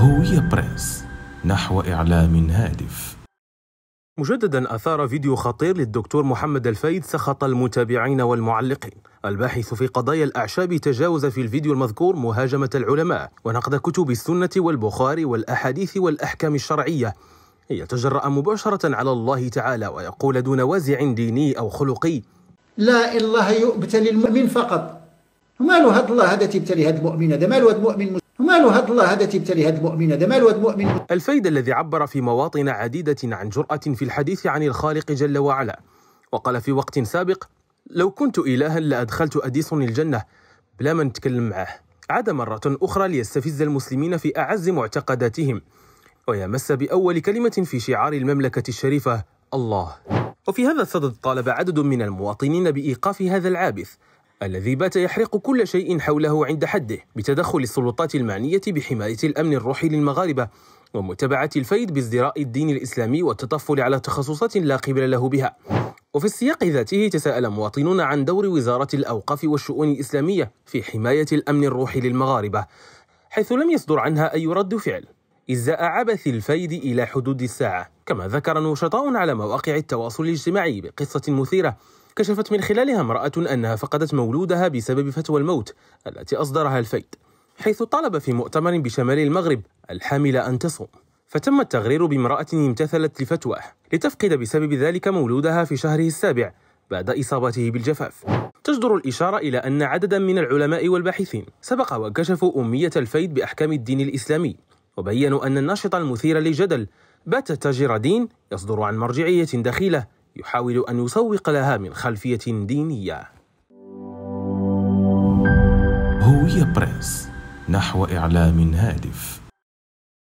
هوية بريس نحو إعلام هادف مجددا أثار فيديو خطير للدكتور محمد الفايد سخط المتابعين والمعلقين الباحث في قضايا الأعشاب تجاوز في الفيديو المذكور مهاجمة العلماء ونقد كتب السنة والبخاري والأحاديث والأحكام الشرعية يتجرأ مباشرة على الله تعالى ويقول دون وازع ديني أو خلقي لا الله يبتلي المؤمن فقط ماله هاد الله هذا تبتلي هاد المؤمن هذا ماله هاد المؤمن ماله هاد الله هذا تبتلي هاد المؤمن هذا ماله هاد المؤمن الفيد الذي عبر في مواطن عديدة عن جرأة في الحديث عن الخالق جل وعلا وقال في وقت سابق لو كنت إلها لأدخلت أديسون الجنة بلا ما نتكلم معاه عاد مرة أخرى ليستفز المسلمين في أعز معتقداتهم ويمس بأول كلمة في شعار المملكة الشريفة الله وفي هذا الصدد طالب عدد من المواطنين بإيقاف هذا العابث الذي بات يحرق كل شيء حوله عند حده بتدخل السلطات المعنية بحماية الأمن الروحي للمغاربة ومتابعة الفيد بازدراء الدين الإسلامي والتطفل على تخصصات لا قبل له بها وفي السياق ذاته تساءل مواطنون عن دور وزارة الأوقاف والشؤون الإسلامية في حماية الأمن الروحي للمغاربة حيث لم يصدر عنها أي رد فعل إزاء عبث الفيد إلى حدود الساعة كما ذكر نشطاء على مواقع التواصل الاجتماعي بقصة مثيرة كشفت من خلالها امرأة أنها فقدت مولودها بسبب فتوى الموت التي أصدرها الفيد حيث طلب في مؤتمر بشمال المغرب الحاملة أن تصوم فتم التغرير بامرأة امتثلت لفتواه لتفقد بسبب ذلك مولودها في شهره السابع بعد إصابته بالجفاف تجدر الإشارة إلى أن عددا من العلماء والباحثين سبق وكشفوا أمية الفيد بأحكام الدين الإسلامي وبينوا أن الناشط المثير للجدل بات تاجر دين يصدر عن مرجعية دخيلة يحاول أن يسوق لها من خلفية دينية هوية بريس نحو إعلام هادف